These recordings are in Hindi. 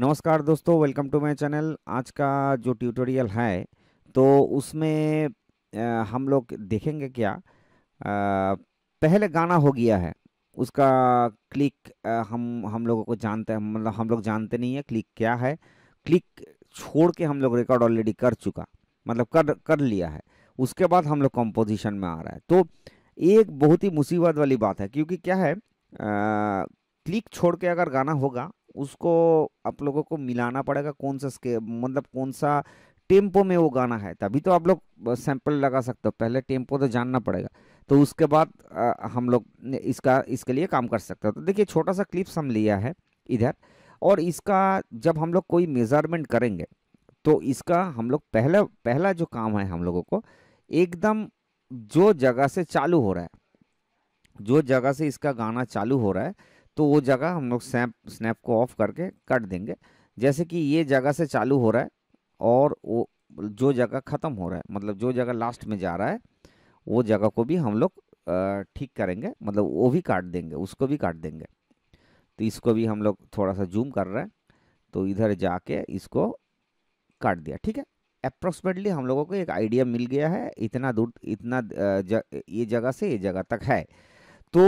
नमस्कार दोस्तों वेलकम टू माय चैनल आज का जो ट्यूटोरियल है तो उसमें आ, हम लोग देखेंगे क्या आ, पहले गाना हो गया है उसका क्लिक आ, हम हम लोगों को जानते हैं मतलब हम लोग जानते नहीं है क्लिक क्या है क्लिक छोड़ के हम लोग रिकॉर्ड ऑलरेडी कर चुका मतलब कर कर लिया है उसके बाद हम लोग कंपोजिशन में आ रहा है तो एक बहुत ही मुसीबत वाली बात है क्योंकि क्या है क्लिक छोड़ के अगर गाना होगा उसको आप लोगों को मिलाना पड़ेगा कौन सा स्के मतलब कौन सा टेम्पो में वो गाना है तभी तो आप लोग सैंपल लगा सकते हो पहले टेम्पो तो जानना पड़ेगा तो उसके बाद आ, हम लोग इसका इसके लिए काम कर सकते हो तो देखिए छोटा सा क्लिप्स हम लिया है इधर और इसका जब हम लोग कोई मेज़रमेंट करेंगे तो इसका हम लोग पहला पहला जो काम है हम लोगों को एकदम जो जगह से चालू हो रहा है जो जगह से इसका गाना चालू हो रहा है तो वो जगह हम लोग स्नैप स्नैप को ऑफ करके कट देंगे जैसे कि ये जगह से चालू हो रहा है और वो जो जगह ख़त्म हो रहा है मतलब जो जगह लास्ट में जा रहा है वो जगह को भी हम लोग ठीक करेंगे मतलब वो भी काट देंगे उसको भी काट देंगे तो इसको भी हम लोग थोड़ा सा जूम कर रहे हैं तो इधर जाके इसको काट दिया ठीक है अप्रोक्सीमेटली हम लोगों को एक आइडिया मिल गया है इतना दूर इतना ज, ये जगह से ये जगह तक है तो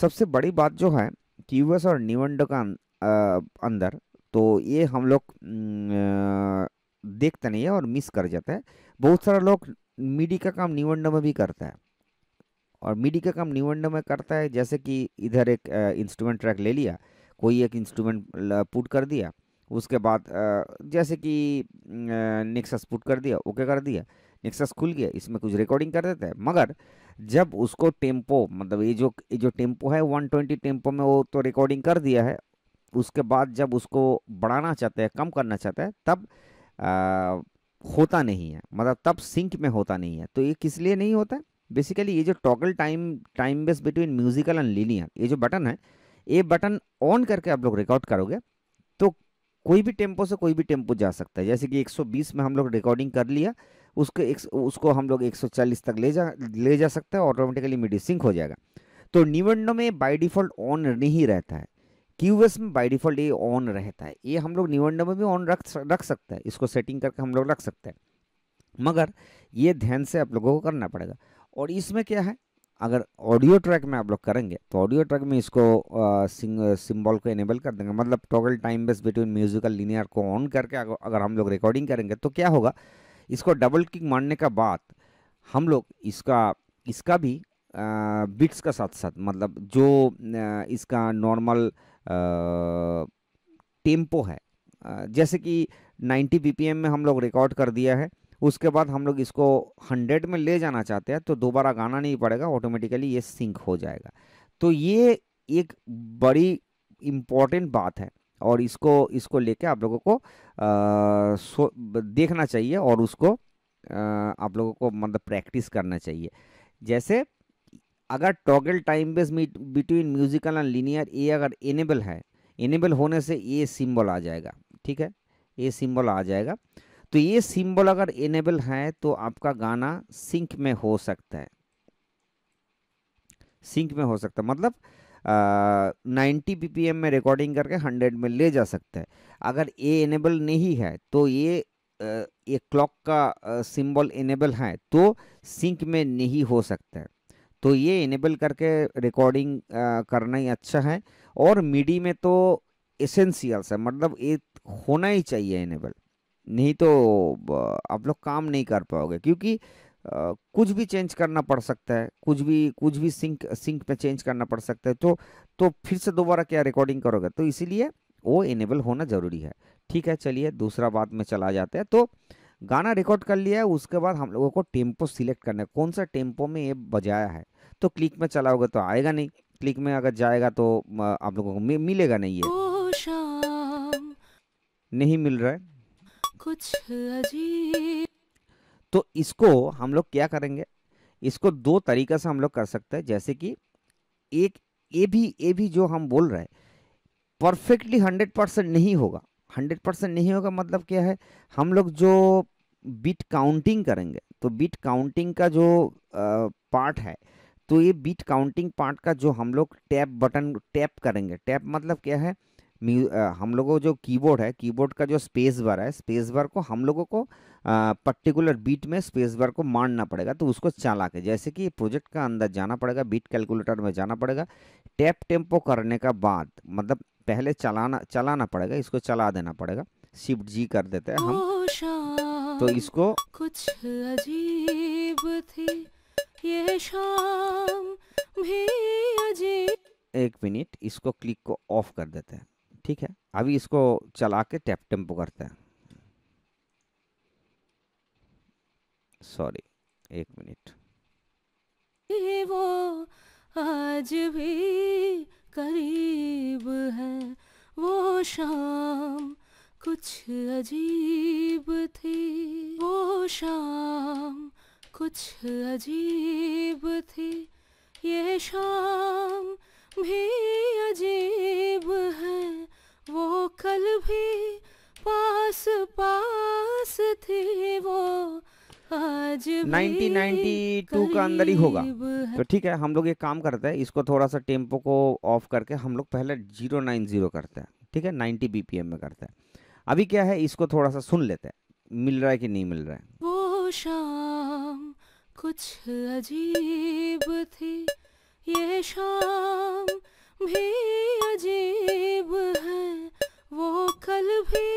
सबसे बड़ी बात जो है कि यूएस और निवंडो का अं-, अंदर तो ये हम लोग देखते नहीं है और मिस कर जाते हैं बहुत सारा लोग मीडी का काम निवंडो में भी करता है और मीडी का काम निवंडो में करता है जैसे कि इधर एक इंस्ट्रूमेंट ट्रैक ले लिया कोई एक इंस्ट्रूमेंट पुट कर दिया उसके बाद जैसे कि नेक्सस पुट कर दिया ओके कर दिया नेक्सस खुल गया इसमें कुछ रिकॉर्डिंग कर देता है मगर जब उसको टेम्पो मतलब ये जो ये जो टेम्पो है 120 टेम्पो में वो तो रिकॉर्डिंग कर दिया है उसके बाद जब उसको बढ़ाना चाहते हैं कम करना चाहते हैं तब आ, होता नहीं है मतलब तब सिंक में होता नहीं है तो ये किस लिए नहीं होता है बेसिकली ये जो toggle time time base between musical and linear ये जो बटन है ये बटन ऑन करके आप लोग रिकॉर्ड करोगे तो कोई भी टेम्पो से कोई भी टेम्पो जा सकता है जैसे कि 120 में हम लोग रिकॉर्डिंग कर लिया उसको एक उसको हम लोग 140 तक ले जा ले जा सकते हैं ऑटोमेटिकली मीडिया सिंक हो जाएगा तो निवंडो में बाई डिफ़ॉल्ट ऑन नहीं रहता है क्यूएस में बाई डिफ़ॉल्ट ये ऑन रहता है ये हम लोग निवंडो में भी ऑन रख रख सकते हैं इसको सेटिंग करके हम लोग रख सकते हैं मगर ये ध्यान से आप लोगों को करना पड़ेगा और इसमें क्या है अगर ऑडियो ट्रैक में आप लोग करेंगे तो ऑडियो ट्रैक में इसको सिंबल को इनेबल कर देंगे मतलब total time base between musical linear को ऑन करके अगर हम लोग रिकॉर्डिंग करेंगे तो क्या होगा इसको डबल किक मारने का बाद हम लोग इसका इसका भी आ, बिट्स का साथ साथ मतलब जो आ, इसका नॉर्मल टेम्पो है आ, जैसे कि 90 बी में हम लोग रिकॉर्ड कर दिया है उसके बाद हम लोग इसको 100 में ले जाना चाहते हैं तो दोबारा गाना नहीं पड़ेगा ऑटोमेटिकली ये सिंक हो जाएगा तो ये एक बड़ी इम्पॉर्टेंट बात है और इसको इसको लेके आप लोगों को आ, देखना चाहिए और उसको आ, आप लोगों को मतलब प्रैक्टिस करना चाहिए जैसे अगर toggle time base between musical and linear ए अगर इनेबल है इनेबल होने से ये सिंबल आ जाएगा ठीक है ए सिंबल आ जाएगा तो ये सिंबल अगर इनेबल है तो आपका गाना सिंक में हो सकता है सिंक में हो सकता है मतलब नाइन्टी पी में रिकॉर्डिंग करके हंड्रेड में ले जा सकता है अगर ये इनेबल नहीं है तो ये ये क्लॉक का सिंबल इनेबल है तो सिंक में नहीं हो सकता है तो ये इनेबल करके रिकॉर्डिंग करना ही अच्छा है और मीडी में तो एसेंशियल्स है मतलब ये होना ही चाहिए इनेबल नहीं तो आप लोग काम नहीं कर पाओगे क्योंकि कुछ भी चेंज करना पड़ सकता है कुछ भी कुछ भी सिंक सिंक पे चेंज करना पड़ सकता है तो तो फिर से दोबारा क्या रिकॉर्डिंग करोगे तो इसीलिए वो इनेबल होना ज़रूरी है ठीक है चलिए दूसरा बात में चला जाते हैं तो गाना रिकॉर्ड कर लिया है उसके बाद हम लोगों को टेम्पो सिलेक्ट करना है कौन सा टेम्पो में ये बजाया है तो क्लिक में चलाओगे तो आएगा नहीं क्लिक में अगर जाएगा तो आप लोगों को मिलेगा नहीं ये नहीं मिल रहा है कुछ अजीब तो इसको हम लोग क्या करेंगे इसको दो तरीका से हम लोग कर सकते हैं जैसे कि एक ए भी ए भी जो हम बोल रहे हैं परफेक्टली हंड्रेड परसेंट नहीं होगा हंड्रेड परसेंट नहीं होगा मतलब क्या है हम लोग जो बीट काउंटिंग करेंगे तो बिट काउंटिंग का जो आ, पार्ट है तो ये बीट काउंटिंग पार्ट का जो हम लोग टैप बटन टैप करेंगे टैप मतलब क्या है हम लोगों जो कीबोर्ड है कीबोर्ड का जो स्पेस बार है स्पेस बार को हम लोगों को पर्टिकुलर बीट में स्पेस बार को मारना पड़ेगा तो उसको चला के जैसे कि प्रोजेक्ट का अंदर जाना पड़ेगा बीट कैलकुलेटर में जाना पड़ेगा टैप टेम्पो करने का बाद मतलब पहले चलाना चलाना पड़ेगा इसको चला देना पड़ेगा शिफ्ट जी कर देते हैं हम तो इसको कुछ अजीब थी ये शाम भी अजीब एक मिनट इसको क्लिक को ऑफ कर देते हैं ठीक है अभी इसको चला के टैप टेम्पो करते हैं सॉरी एक मिनट ये वो आज भी करीब है वो शाम कुछ अजीब थी वो शाम कुछ अजीब थी ये शाम भी अजीब है वो कल भी पास पास थी वो 1992 का अंदर ही होगा तो ठीक है हम लोग एक काम करते हैं इसको थोड़ा सा टेम्पो को ऑफ करके हम लोग पहले जीरो नाइन जीरो करते हैं ठीक है 90 बीपीएम में करते हैं अभी क्या है इसको थोड़ा सा सुन लेते हैं मिल रहा है कि नहीं मिल रहा है वो शाम कुछ अजीब थी ये शाम भी अजीब है वो कल भी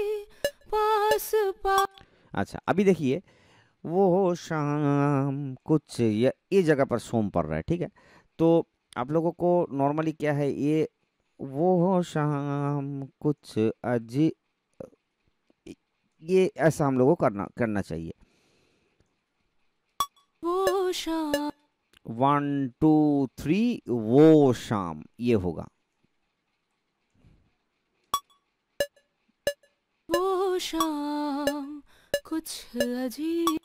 पास पास अच्छा अभी देखिए वो शाम कुछ ये ये जगह पर सोम पड़ रहा है ठीक है तो आप लोगों को नॉर्मली क्या है ये वो शाम कुछ अजी ये ऐसा हम लोगों को करना करना चाहिए वो शाम वन टू थ्री वो शाम ये होगा वो शाम कुछ अजीब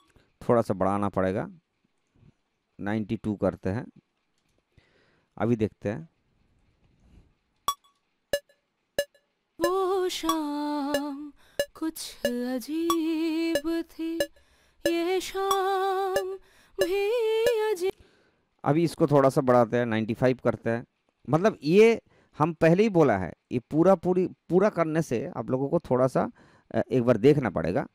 थोड़ा सा बढ़ाना पड़ेगा 92 करते हैं अभी देखते हैं वो शाम कुछ अजीब थी ये शाम भी अजीब अभी इसको थोड़ा सा बढ़ाते हैं 95 करते हैं मतलब ये हम पहले ही बोला है ये पूरा पूरी पूरा करने से आप लोगों को थोड़ा सा एक बार देखना पड़ेगा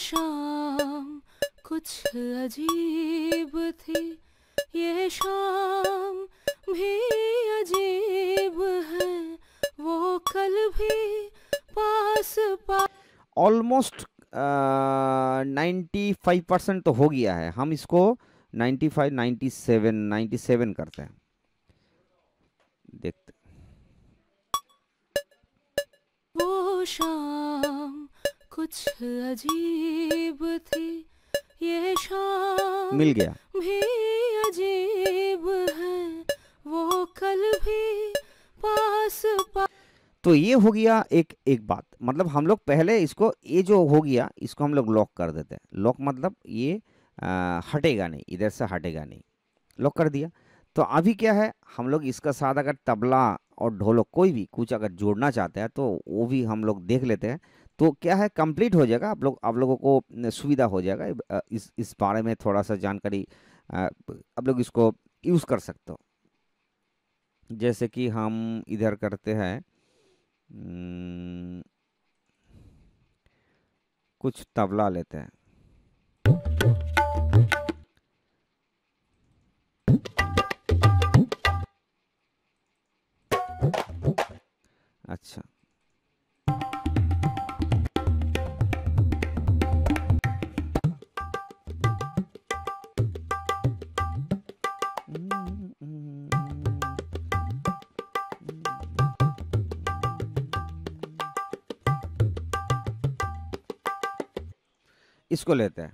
शाम कुछ अजीब थी ये शाम भी अजीब है वो कल भी पास पास ऑलमोस्ट नाइन्टी फाइव परसेंट तो हो गया है हम इसको ninety five ninety seven ninety seven करते हैं देखते वो शाम कुछ अजीब थी ये शाम मिल गया भी अजीब है वो कल भी पास पा... तो ये हो गया एक एक बात मतलब हम लोग पहले इसको ये जो हो गया इसको हम लोग लॉक कर देते हैं लॉक मतलब ये आ, हटेगा नहीं इधर से हटेगा नहीं लॉक कर दिया तो अभी क्या है हम लोग इसका साथ अगर तबला और ढोलक कोई भी कुछ अगर जोड़ना चाहते हैं तो वो भी हम लोग देख लेते हैं तो क्या है कंप्लीट हो जाएगा आप लोग आप लोगों को सुविधा हो जाएगा इस इस बारे में थोड़ा सा जानकारी आप लोग इसको यूज़ कर सकते हो जैसे कि हम इधर करते हैं कुछ तबला लेते हैं अच्छा इसको लेते हैं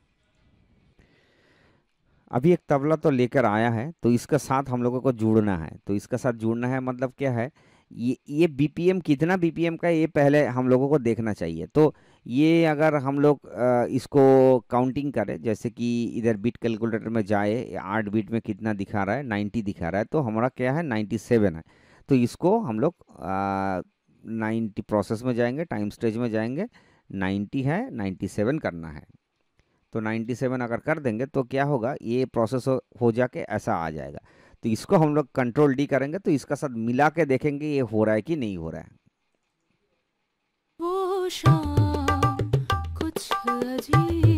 अभी एक तबला तो लेकर आया है तो इसका साथ हम लोगों को जुड़ना है तो इसका साथ जुड़ना है मतलब क्या है ये ये बीपीएम कितना बीपीएम का ये पहले हम लोगों को देखना चाहिए तो ये अगर हम लोग इसको काउंटिंग करें जैसे कि इधर बीट कैलकुलेटर में जाए आठ बीट में कितना दिखा रहा है नाइन्टी दिखा रहा है तो हमारा क्या है नाइन्टी सेवन है तो इसको हम लोग नाइन्टी प्रोसेस में जाएंगे टाइम स्टेज में जाएंगे नाइन्टी है नाइन्टी सेवन करना है तो 97 अगर कर देंगे तो क्या होगा ये प्रोसेस हो, हो जाके ऐसा आ जाएगा तो इसको हम लोग कंट्रोल डी करेंगे तो इसका साथ मिला के देखेंगे ये हो रहा है कि नहीं हो रहा है वो कुछ अजीब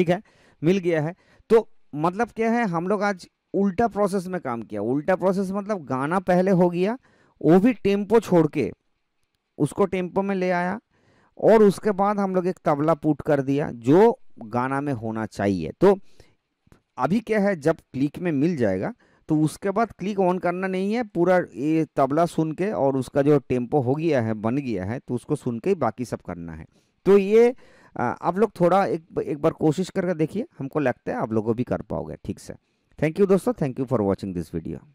ठीक है मिल गया है तो मतलब क्या है हम लोग आज उल्टा प्रोसेस में काम किया उल्टा प्रोसेस मतलब गाना पहले हो गया वो भी टेम्पो छोड़ के उसको टेम्पो में ले आया और उसके बाद हम लोग एक तबला पुट कर दिया जो गाना में होना चाहिए तो अभी क्या है जब क्लिक में मिल जाएगा तो उसके बाद क्लिक ऑन करना नहीं है पूरा ये तबला सुन के और उसका जो टेम्पो हो गया है बन गया है तो उसको सुन के बाकी सब करना है तो ये आप लोग थोड़ा एक एक बार कोशिश करके देखिए हमको लगता है आप लोगों भी कर पाओगे ठीक से थैंक यू दोस्तों thank you for watching this video